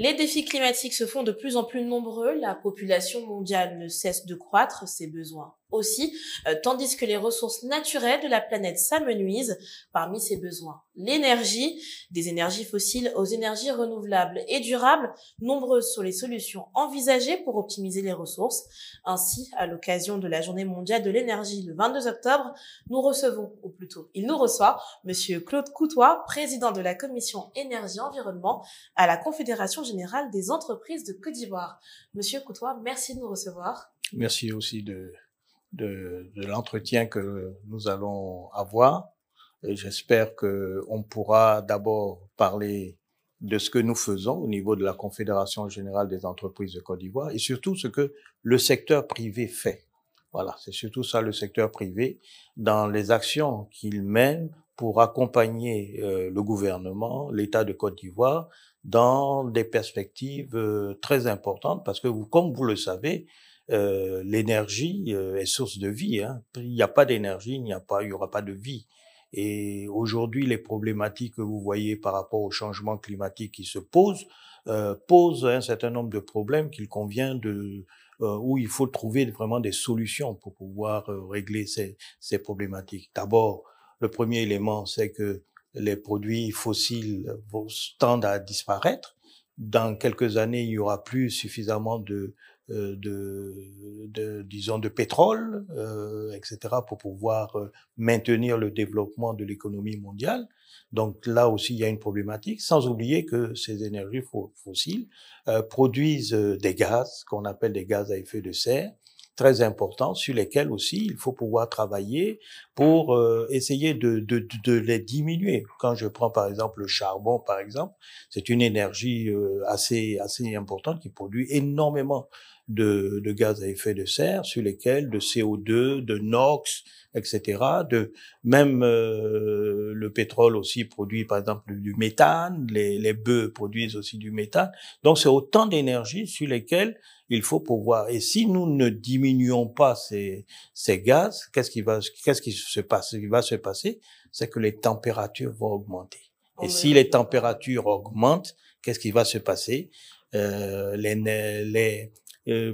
Les défis climatiques se font de plus en plus nombreux, la population mondiale ne cesse de croître, ses besoins aussi, euh, tandis que les ressources naturelles de la planète s'amenuisent parmi ses besoins. L'énergie, des énergies fossiles aux énergies renouvelables et durables, nombreuses sont les solutions envisagées pour optimiser les ressources. Ainsi, à l'occasion de la Journée mondiale de l'énergie le 22 octobre, nous recevons, ou plutôt il nous reçoit, Monsieur Claude Coutois, président de la Commission énergie-environnement à la Confédération générale des entreprises de Côte d'Ivoire. Monsieur Coutois, merci de nous recevoir. Merci aussi de de, de l'entretien que nous allons avoir. J'espère que on pourra d'abord parler de ce que nous faisons au niveau de la Confédération générale des entreprises de Côte d'Ivoire et surtout ce que le secteur privé fait. Voilà, c'est surtout ça le secteur privé dans les actions qu'il mène pour accompagner euh, le gouvernement, l'État de Côte d'Ivoire dans des perspectives euh, très importantes parce que vous, comme vous le savez, euh, l'énergie euh, est source de vie. Hein. Il n'y a pas d'énergie, il n'y a pas, il y aura pas de vie. Et aujourd'hui, les problématiques que vous voyez par rapport au changement climatique qui se pose euh, posent un certain nombre de problèmes qu'il convient de euh, où il faut trouver vraiment des solutions pour pouvoir régler ces, ces problématiques. D'abord, le premier élément, c'est que les produits fossiles vont, tendent à disparaître dans quelques années, il n'y aura plus suffisamment de, euh, de, de disons, de pétrole, euh, etc., pour pouvoir euh, maintenir le développement de l'économie mondiale. Donc là aussi, il y a une problématique, sans oublier que ces énergies fossiles produisent des gaz qu'on appelle des gaz à effet de serre, très importants sur lesquels aussi il faut pouvoir travailler pour euh, essayer de, de, de, les diminuer. Quand je prends par exemple le charbon, par exemple, c'est une énergie euh, assez, assez importante qui produit énormément de, gaz à effet de serre sur lesquels de CO2, de NOx, etc. De même euh, le pétrole aussi produit par exemple du méthane, les, les bœufs produisent aussi du méthane. Donc c'est autant d'énergie sur lesquelles il faut pouvoir. Et si nous ne diminuons pas ces, ces gaz, qu'est-ce qui va qu'est-ce qui se passe qui va se passer, c'est que les températures vont augmenter. Oh et si les températures augmentent, qu'est-ce qui va se passer euh, les, les,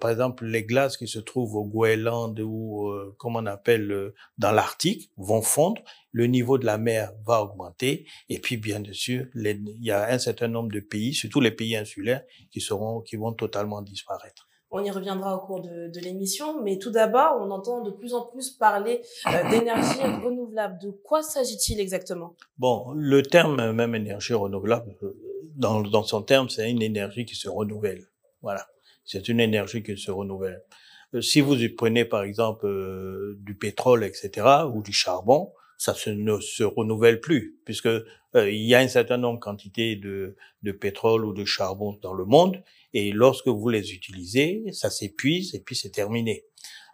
par exemple, les glaces qui se trouvent au Groenland ou, euh, comme on appelle, euh, dans l'Arctique vont fondre, le niveau de la mer va augmenter, et puis, bien sûr, il y a un certain nombre de pays, surtout les pays insulaires, qui seront, qui vont totalement disparaître. On y reviendra au cours de, l'émission, mais tout d'abord, on entend de plus en plus parler euh, d'énergie renouvelable. De quoi s'agit-il exactement Bon, le terme même énergie renouvelable, dans, dans son terme, c'est une énergie qui se renouvelle. Voilà. C'est une énergie qui se renouvelle. Euh, si vous prenez par exemple euh, du pétrole, etc., ou du charbon, ça ne se renouvelle plus, puisque euh, il y a un certain nombre quantité de, de pétrole ou de charbon dans le monde, et lorsque vous les utilisez, ça s'épuise et puis c'est terminé.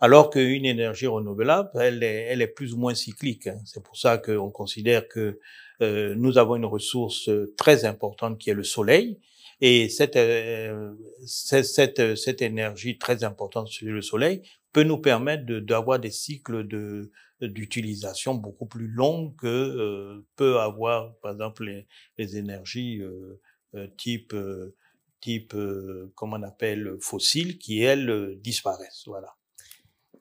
Alors qu'une énergie renouvelable, elle est, plus ou moins cyclique. Hein. C'est pour ça qu'on considère que nous avons une ressource très importante qui est le soleil, et cette, euh, cette, euh, cette énergie très importante sur le soleil peut nous permettre d'avoir des cycles de d'utilisation beaucoup plus longs que euh, peut avoir par exemple les, énergies type type comment on appelle fossiles qui elles disparaissent voilà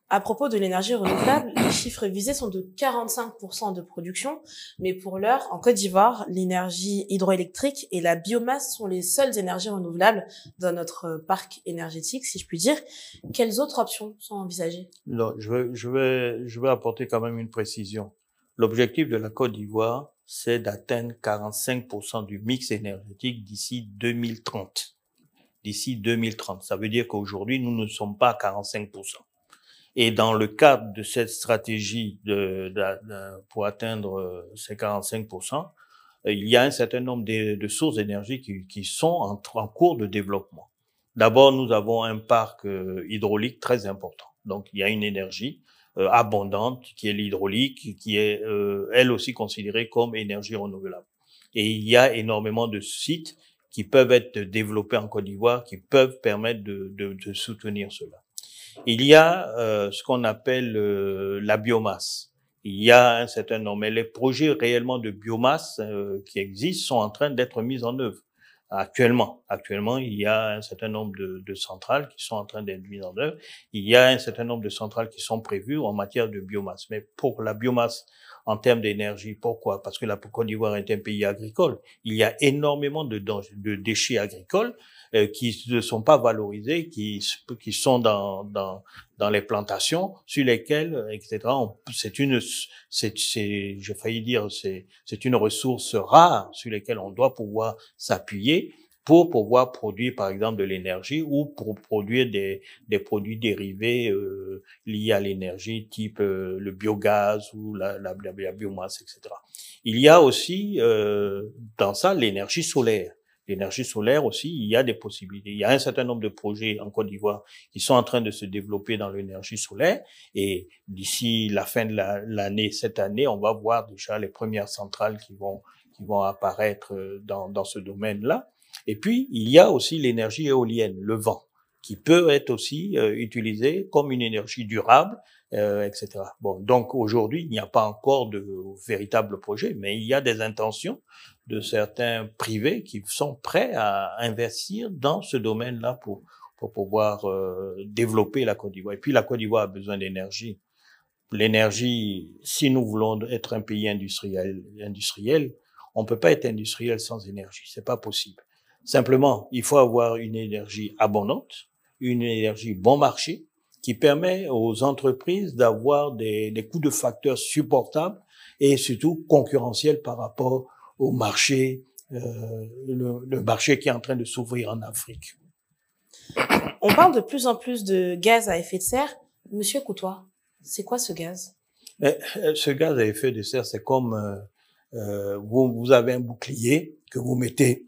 à propos de l'énergie renouvelable, les chiffres visés sont de 45% de production, mais pour l'heure, en Côte d'Ivoire, l'énergie hydroélectrique et la biomasse sont les seules énergies renouvelables dans notre parc énergétique, si je puis dire. Quelles autres options sont envisagées non, je, vais, je, vais, je vais apporter quand même une précision. L'objectif de la Côte d'Ivoire, c'est d'atteindre 45% du mix énergétique d'ici 2030. D'ici 2030. Ça veut dire qu'aujourd'hui, nous ne sommes pas à 45%. Et dans le cadre de cette stratégie de, de, pour atteindre euh, ces 45%, euh, il y a un certain nombre de, de sources d'énergie qui, qui, sont en, cours de développement. D'abord, nous avons un parc euh, hydraulique très important. Donc, il y a une énergie abondante qui est l'hydraulique, qui est elle aussi considérée comme énergie renouvelable. Et il y a énormément de sites qui peuvent être développés en Côte d'Ivoire, qui peuvent permettre de, de, de soutenir cela. Il y a euh, ce qu'on appelle euh, la biomasse. Il y a un certain nombre, mais les projets réellement de biomasse euh, qui existent sont en train d'être mis en œuvre actuellement. Actuellement, il y a un certain nombre de, de centrales qui sont en train d'être mises en œuvre. Il y a un certain nombre de centrales qui sont prévues en matière de biomasse. Mais pour la biomasse en termes d'énergie. Pourquoi Parce que la Côte d'Ivoire est un pays agricole. Il y a énormément de, déchets agricoles euh, qui ne sont pas valorisés, qui, sont dans, les plantations sur lesquelles, etc. C'est une, failli dire, c'est une ressource rare sur laquelle on doit pouvoir s'appuyer pour pouvoir produire par exemple de l'énergie ou pour produire des, des produits dérivés euh, liés à l'énergie type euh, le biogaz ou la, la, la, biomasse, etc. Il y a aussi euh, dans ça l'énergie solaire. L'énergie solaire aussi, il y a des possibilités. Il y a un certain nombre de projets en Côte d'Ivoire qui sont en train de se développer dans l'énergie solaire. Et d'ici la fin de l'année, cette année, on va voir déjà les premières centrales qui vont, qui vont apparaître euh, dans, dans ce domaine-là. Et puis, il y a aussi l'énergie éolienne, le vent, qui peut être aussi euh, utilisé comme une énergie durable, euh, etc. Bon, donc aujourd'hui, il n'y a pas encore de véritable projet, mais il y a des intentions de certains privés qui sont prêts à investir dans ce domaine-là pour, pour pouvoir euh, développer la Côte d'Ivoire. Et puis la Côte d'Ivoire a besoin d'énergie. L'énergie, si nous voulons être un pays industriel, industriel on ne peut pas être industriel sans énergie, c'est pas possible. Simplement, il faut avoir une énergie abondante, une énergie bon marché, qui permet aux entreprises d'avoir des, des coûts de facteurs supportables et surtout concurrentiels par rapport au marché, euh, le, marché qui est en train de s'ouvrir en Afrique. On parle de plus en plus de gaz à effet de serre. Monsieur Coutois, c'est quoi ce gaz euh, Ce gaz à effet de serre, c'est comme euh, vous, vous, avez un bouclier que vous mettez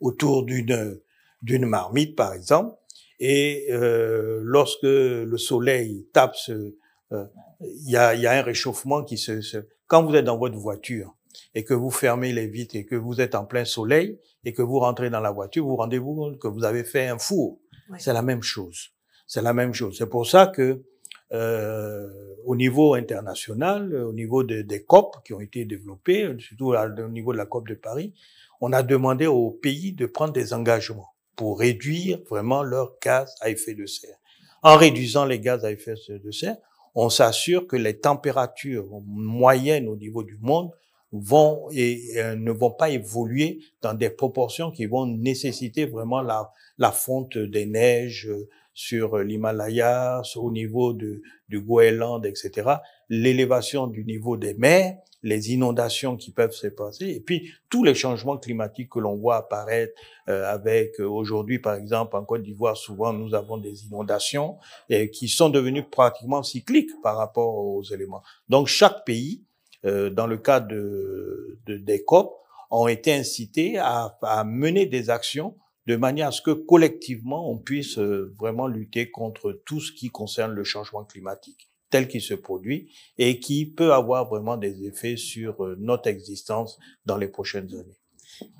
autour d'une d'une marmite, par exemple. Et euh, lorsque le soleil tape, euh, il y, a, y, a, un réchauffement qui se, Quand vous êtes dans votre voiture et que vous fermez les vitres et que vous êtes en plein soleil et que vous rentrez dans la voiture, vous vous rendez compte que vous avez fait un four. C'est la même chose. C'est la même chose. C'est pour ça que euh, au niveau international, au niveau des COP qui ont été développées, surtout au niveau de la COP de Paris, on a demandé aux pays de prendre des engagements pour réduire vraiment leurs gaz à effet de serre. En réduisant les gaz à effet de serre, on s'assure que les températures moyennes au niveau du monde vont et euh, ne vont pas évoluer dans des proportions qui vont nécessiter vraiment la, fonte des neiges euh, sur euh, l'Himalaya, au niveau du Groenland, etc l'élévation du niveau des mers, les inondations qui peuvent se passer, et puis tous les changements climatiques que l'on voit apparaître euh, avec euh, aujourd'hui, par exemple, en Côte d'Ivoire, souvent nous avons des inondations et qui sont devenues pratiquement cycliques par rapport aux éléments. Donc chaque pays, euh, dans le cas de, de, des COP, ont été incités à mener des actions de manière à ce que collectivement on puisse vraiment lutter contre tout ce qui concerne le changement climatique tel qu'il se produit et qui peut avoir vraiment des effets sur euh, notre existence dans les prochaines années.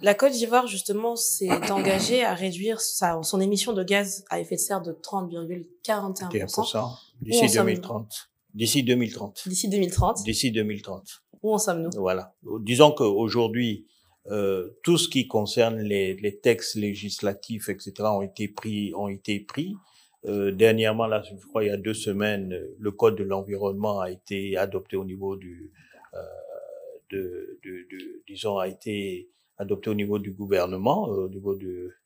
La Côte d'Ivoire, justement, s'est engagée à réduire sa, son émission de gaz à effet de serre de 30,41% d'ici 2030. D'ici 2030. D'ici 2030. D'ici 2030. Où en sommes-nous Voilà. Disons qu'aujourd'hui, euh, tout ce qui concerne les, les, textes législatifs, etc., ont été pris, ont été pris. Euh, dernièrement, là, je crois il y a deux semaines, le code de l'environnement a été adopté au niveau du, euh, de, disons, a été adopté au niveau du gouvernement, euh, au niveau du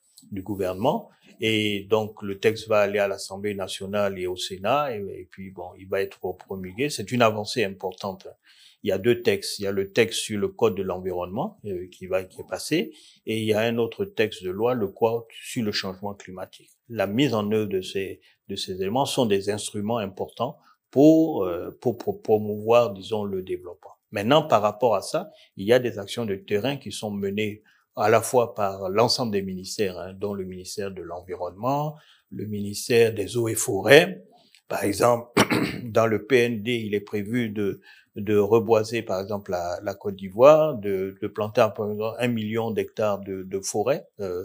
gouvernement. Et donc, le texte va aller à l'Assemblée nationale et au Sénat, et, puis, bon, il va être promulgué. C'est une avancée importante. Il y a deux textes. Il y a le texte sur le code de l'environnement qui va qui est passé, et il y a un autre texte de loi, le code sur le changement climatique la mise en œuvre de ces, de ces éléments sont des instruments importants euh, pour, pour, promouvoir, disons, le développement. Maintenant, par rapport à ça, il y a des actions de terrain qui sont menées à la fois par l'ensemble des ministères, hein, dont le ministère de l'Environnement, le ministère des Eaux et Forêts. Par exemple, dans le PND, il est prévu de, de reboiser, par exemple, la, la Côte d'Ivoire, de, planter, un million d'hectares de, de forêts. Euh,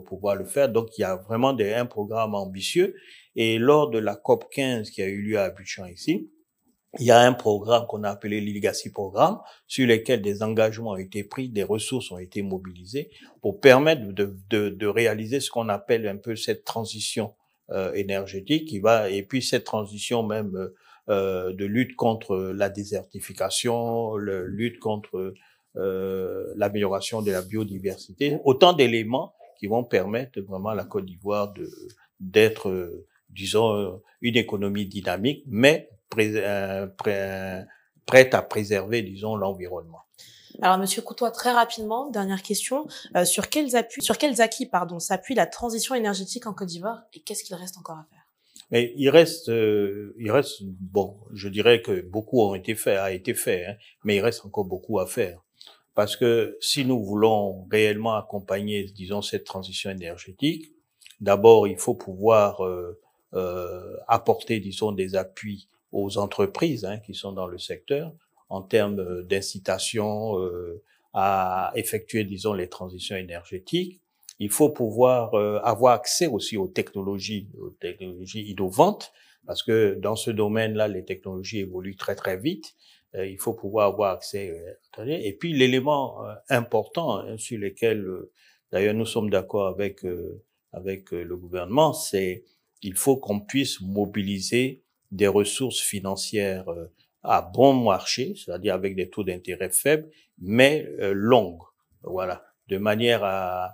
pour pouvoir le faire. Donc, il y a vraiment un programme ambitieux. Et lors de la COP 15 qui a eu lieu à Abidjan ici, il y a un programme qu'on a appelé Legacy Programme, sur lequel des engagements ont été pris, des ressources ont été mobilisées pour permettre de, réaliser ce qu'on appelle un peu cette transition euh, énergétique qui va, et puis cette transition même euh, euh, de lutte contre la désertification, le, lutte contre l'amélioration de la biodiversité, autant d'éléments qui vont permettre vraiment à la Côte d'Ivoire de d'être, disons, euh, une économie dynamique, mais euh, prête à préserver, disons, l'environnement. Alors, Monsieur Coutois, très rapidement, dernière question euh, sur quels appuis, sur quels acquis, pardon, s'appuie la transition énergétique en Côte d'Ivoire et qu'est-ce qu'il reste encore à faire mais il reste, il reste, bon, je dirais que beaucoup ont été fait, a été fait, hein, mais il reste encore beaucoup à faire. Parce que si nous voulons réellement accompagner, disons, cette transition énergétique, d'abord, il faut pouvoir euh, euh apporter, disons, des appuis aux entreprises hein, qui sont dans le secteur en termes euh, d'incitation euh, à effectuer, disons, les transitions énergétiques. Il faut pouvoir euh, avoir accès aussi aux technologies, aux technologies innovantes, parce que dans ce domaine-là, les technologies évoluent très très vite euh, il faut pouvoir avoir accès. Euh, Et puis l'élément euh, important hein, sur lequel, d'ailleurs, nous sommes d'accord avec avec le gouvernement, c'est il faut qu'on puisse mobiliser des ressources financières à bon marché, c'est-à-dire avec des taux d'intérêt faibles, mais longues. Voilà, de manière à,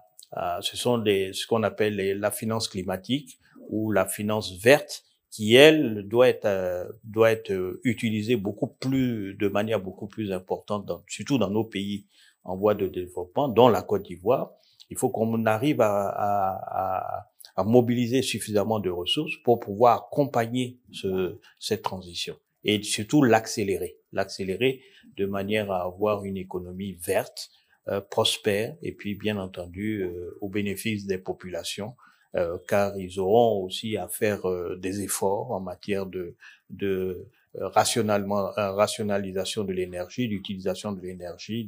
ce sont des ce qu'on appelle la finance climatique ou la finance verte qui, elle, doit être, euh, doit être euh, utilisée beaucoup plus, de manière beaucoup plus importante, dans, surtout dans nos pays en voie de développement, dont la Côte d'Ivoire. Il faut qu'on arrive à, à, à, mobiliser suffisamment de ressources pour pouvoir accompagner ce, cette transition et surtout l'accélérer, l'accélérer de manière à avoir une économie verte, euh, prospère et puis bien entendu au bénéfice des populations euh, car ils auront aussi à faire euh, des efforts en matière de, euh, rationalisation de l'énergie, d'utilisation de l'énergie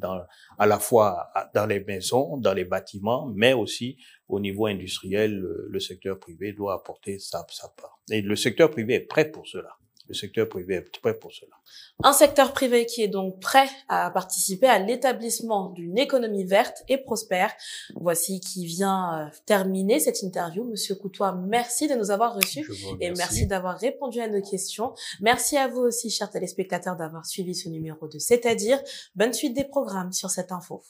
à la fois dans les maisons, dans les bâtiments, mais aussi au niveau industriel, le, secteur privé doit apporter sa, sa part. Et le secteur privé est prêt pour cela le secteur privé est prêt pour cela. Un secteur privé qui est donc prêt à participer à l'établissement d'une économie verte et prospère. Voici qui vient euh, terminer cette interview. Monsieur Coutois, merci de nous avoir reçus et merci d'avoir répondu à nos questions. Merci à vous aussi, chers téléspectateurs, d'avoir suivi ce numéro de C'est-à-dire. Bonne suite des programmes sur cette info.